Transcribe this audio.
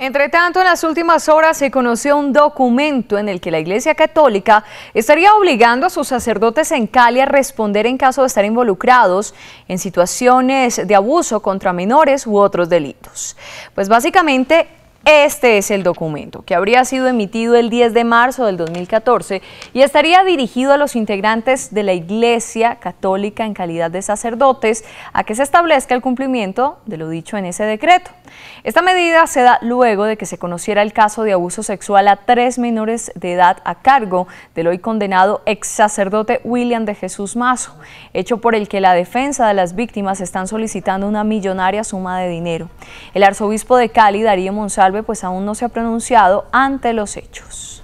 Entre tanto, en las últimas horas se conoció un documento en el que la Iglesia Católica estaría obligando a sus sacerdotes en Cali a responder en caso de estar involucrados en situaciones de abuso contra menores u otros delitos. Pues básicamente este es el documento que habría sido emitido el 10 de marzo del 2014 y estaría dirigido a los integrantes de la Iglesia Católica en calidad de sacerdotes a que se establezca el cumplimiento de lo dicho en ese decreto. Esta medida se da luego de que se conociera el caso de abuso sexual a tres menores de edad a cargo del hoy condenado ex sacerdote William de Jesús Mazo, hecho por el que la defensa de las víctimas están solicitando una millonaria suma de dinero. El arzobispo de Cali, Darío Monsalve, pues aún no se ha pronunciado ante los hechos.